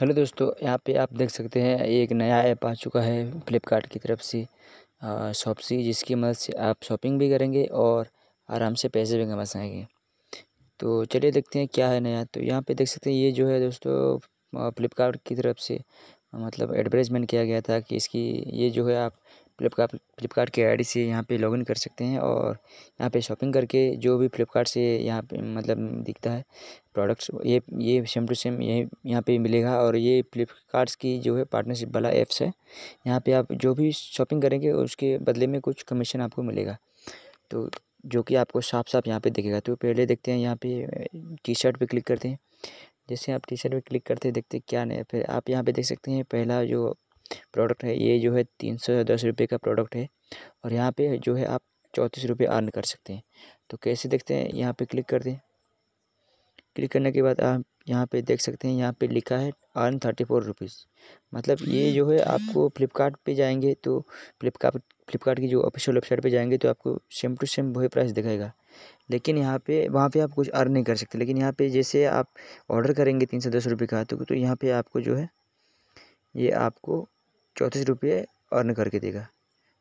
Hello दोस्तों यहाँ पे आप देख सकते हैं एक नया ऐप आ चुका है फ्लिपकार्ट की तरफ से शॉपसी जिसकी मदद से आप शॉपिंग भी करेंगे और आराम से पैसे भी कमा सकेंगे तो चलिए देखते हैं क्या है नया तो यहाँ पे देख सकते हैं ये जो है दोस्तों फ्लिपकार्ट की तरफ से मतलब एडवर्टाइजमेंट किया गया था कि इसकी ये जो है आप फ्लिपकार्ट फ्लिपकार्ट के डी से यहाँ पे लॉगिन कर सकते हैं और यहाँ पे शॉपिंग करके जो भी फ्लिपकार्ट से यहाँ पे मतलब दिखता है प्रोडक्ट्स ये ये सेम टू सेम यही यहाँ पे मिलेगा और ये फ्लिपकार्ट की जो है पार्टनरशिप वाला ऐप्स है यहाँ पे आप जो भी शॉपिंग करेंगे उसके बदले में कुछ कमीशन आपको मिलेगा तो जो कि आपको साफ साफ यहाँ पर दिखेगा तो पहले देखते हैं यहाँ पर टी शर्ट पर क्लिक करते हैं जैसे आप टी शर्ट पर क्लिक करते हैं देखते हैं क्या नहीं फिर आप यहाँ पर देख सकते हैं पहला जो प्रोडक्ट है ये जो है तीन सौ दस रुपये का प्रोडक्ट है और यहाँ पे जो है आप चौंतीस रुपये अर्न कर सकते हैं तो कैसे देखते हैं यहाँ पे क्लिक कर दें क्लिक करने के बाद आप यहाँ पे देख सकते हैं यहाँ पे लिखा है अर्न थर्टी फोर रुपीज़ मतलब ये हम्म। जो है आपको फ्लिपकार्ट पे जाएंगे तो फ्लिपकार्ट फ्लिपकार्ट की जो ऑफिशियल वेबसाइट पे जाएंगे तो आपको सेम टू सेम वही प्राइस दिखाएगा लेकिन यहाँ पे वहाँ पे आप कुछ अर्न नहीं कर सकते लेकिन यहाँ पे जैसे आप ऑर्डर करेंगे तीन सौ दस रुपये का तो तो यहाँ पे आपको जो है ये आपको चौंतीस रुपये अर्न करके देगा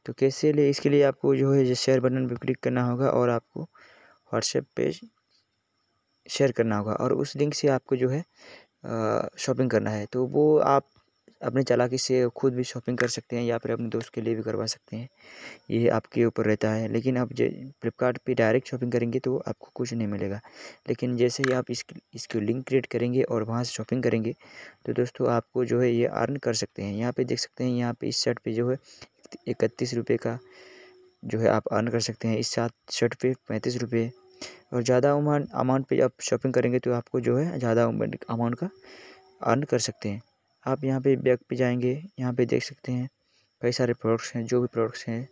तो कैसे लिए इसके लिए आपको जो है शेयर बटन पर क्लिक करना होगा और आपको व्हाट्सएप पेज शेयर करना होगा और उस लिंक से आपको जो है शॉपिंग करना है तो वो आप अपने चालाकी से खुद भी शॉपिंग कर सकते हैं या फिर अपने दोस्त के लिए भी करवा सकते हैं ये आपके ऊपर रहता है लेकिन आप फ्लिपकार्ट डायरेक्ट शॉपिंग करेंगे तो आपको कुछ नहीं मिलेगा लेकिन जैसे ही आप इस लिंक क्रिएट करेंगे और वहाँ से शॉपिंग करेंगे तो दोस्तों आपको जो है ये अर्न कर सकते हैं यहाँ पर देख सकते हैं यहाँ पर इस शर्ट पर जो है इकतीस रुपये का जो है आप अर्न कर सकते हैं इस सात शर्ट पे पैंतीस रुपये और ज़्यादा अमाउंट अमाउंट पे आप शॉपिंग करेंगे तो आपको जो है ज़्यादा अमाउंट का अर्न कर सकते हैं आप यहाँ पे बैग पे जाएंगे यहाँ पे देख सकते हैं कई सारे प्रोडक्ट्स हैं जो भी प्रोडक्ट्स हैं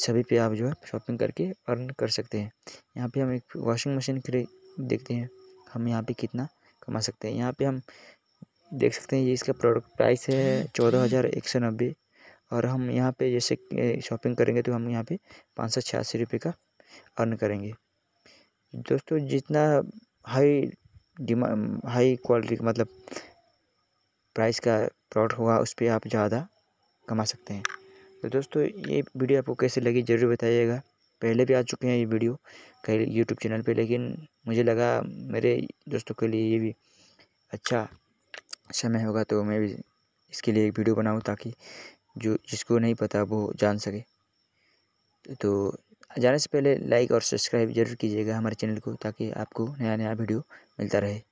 सभी पे आप जो है शॉपिंग करके अर्न कर सकते हैं यहाँ पे हम एक वॉशिंग मशीन खरीद देखते हैं हम यहाँ पे कितना कमा सकते हैं यहाँ पे हम देख सकते हैं ये इसका प्रोडक्ट प्राइस है चौदह हज़ार एक सौ नब्बे और हम यहाँ पर जैसे शॉपिंग करेंगे तो हम यहाँ पर पाँच सौ छियासी रुपये का अर्न करेंगे दोस्तों जितना हाई डिमा हाई क्वालिटी का मतलब प्राइस का प्रोडक्ट होगा उस पर आप ज़्यादा कमा सकते हैं तो दोस्तों ये वीडियो आपको कैसे लगी ज़रूर बताइएगा पहले भी आ चुके हैं ये वीडियो कई यूट्यूब चैनल पे लेकिन मुझे लगा मेरे दोस्तों के लिए ये भी अच्छा समय होगा तो मैं भी इसके लिए एक वीडियो बनाऊँ ताकि जो जिसको नहीं पता वो जान सके तो जाने से पहले लाइक और सब्सक्राइब जरूर कीजिएगा हमारे चैनल को ताकि आपको नया नया वीडियो मिलता रहे